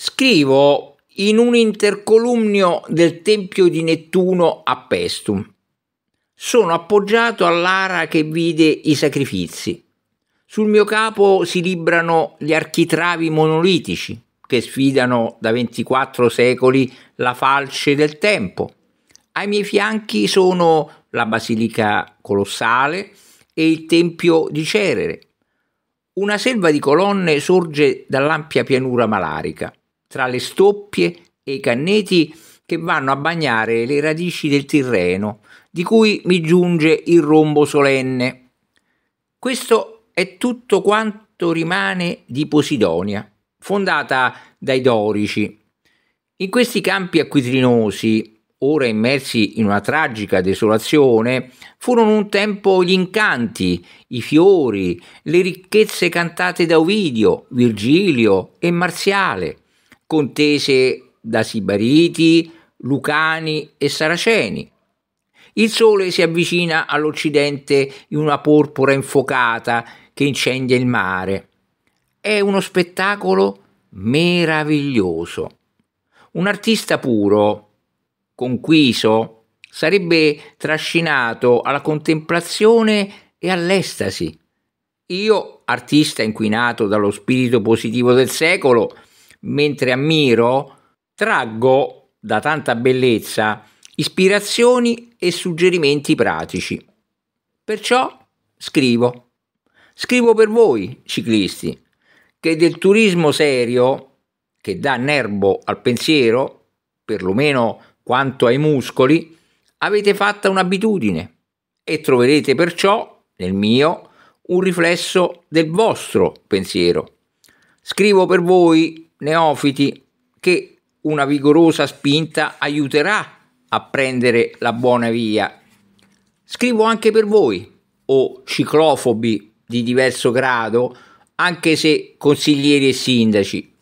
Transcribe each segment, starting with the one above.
Scrivo in un intercolumnio del Tempio di Nettuno a Pestum. Sono appoggiato all'ara che vide i sacrifici. Sul mio capo si librano gli architravi monolitici che sfidano da 24 secoli la falce del tempo. Ai miei fianchi sono la Basilica Colossale e il Tempio di Cerere. Una selva di colonne sorge dall'ampia pianura malarica tra le stoppie e i canneti che vanno a bagnare le radici del Tirreno, di cui mi giunge il rombo solenne. Questo è tutto quanto rimane di Posidonia, fondata dai Dorici. In questi campi acquitrinosi, ora immersi in una tragica desolazione, furono un tempo gli incanti, i fiori, le ricchezze cantate da Ovidio, Virgilio e Marziale, contese da Sibariti, Lucani e Saraceni. Il sole si avvicina all'Occidente in una porpora infocata che incendia il mare. È uno spettacolo meraviglioso. Un artista puro, conquiso, sarebbe trascinato alla contemplazione e all'estasi. Io, artista inquinato dallo spirito positivo del secolo, mentre ammiro, traggo da tanta bellezza ispirazioni e suggerimenti pratici. Perciò scrivo. Scrivo per voi, ciclisti, che del turismo serio, che dà nerbo al pensiero, perlomeno quanto ai muscoli, avete fatta un'abitudine e troverete perciò nel mio un riflesso del vostro pensiero. Scrivo per voi neofiti che una vigorosa spinta aiuterà a prendere la buona via. Scrivo anche per voi, o ciclofobi di diverso grado, anche se consiglieri e sindaci.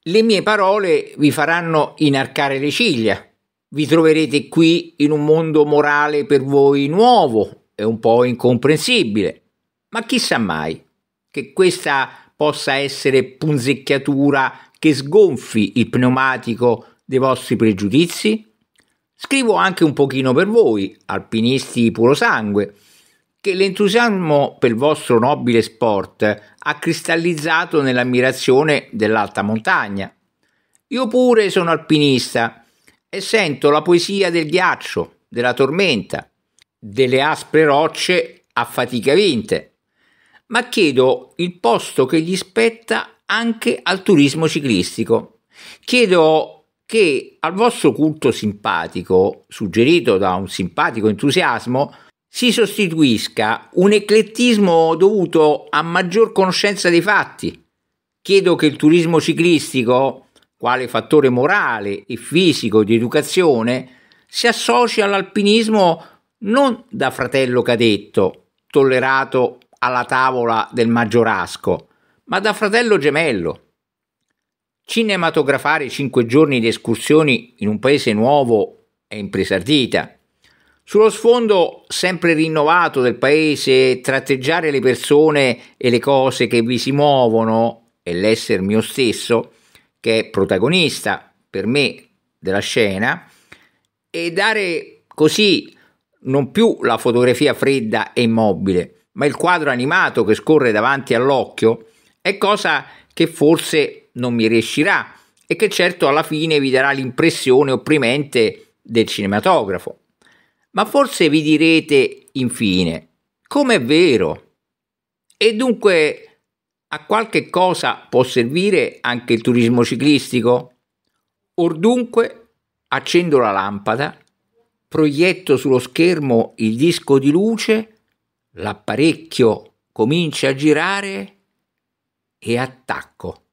Le mie parole vi faranno inarcare le ciglia. Vi troverete qui in un mondo morale per voi nuovo e un po' incomprensibile. Ma chissà mai che questa possa essere punzecchiatura che sgonfi il pneumatico dei vostri pregiudizi? Scrivo anche un pochino per voi, alpinisti puro sangue, che l'entusiasmo per il vostro nobile sport ha cristallizzato nell'ammirazione dell'alta montagna. Io pure sono alpinista e sento la poesia del ghiaccio, della tormenta, delle aspre rocce a fatica vinte ma chiedo il posto che gli spetta anche al turismo ciclistico. Chiedo che al vostro culto simpatico, suggerito da un simpatico entusiasmo, si sostituisca un eclettismo dovuto a maggior conoscenza dei fatti. Chiedo che il turismo ciclistico, quale fattore morale e fisico di educazione, si associ all'alpinismo non da fratello cadetto, tollerato alla tavola del Maggiorasco, ma da fratello gemello. Cinematografare cinque giorni di escursioni in un paese nuovo è impresa ardita. Sullo sfondo sempre rinnovato del paese, tratteggiare le persone e le cose che vi si muovono e l'essere mio stesso, che è protagonista per me della scena, e dare così non più la fotografia fredda e immobile, ma il quadro animato che scorre davanti all'occhio è cosa che forse non mi riuscirà e che certo alla fine vi darà l'impressione opprimente del cinematografo. Ma forse vi direte infine, come è vero? E dunque a qualche cosa può servire anche il turismo ciclistico? Or dunque accendo la lampada, proietto sullo schermo il disco di luce l'apparecchio comincia a girare e attacco.